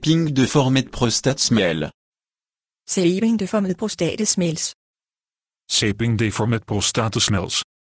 ping de smell. C'est ping de de forme de prostate smells.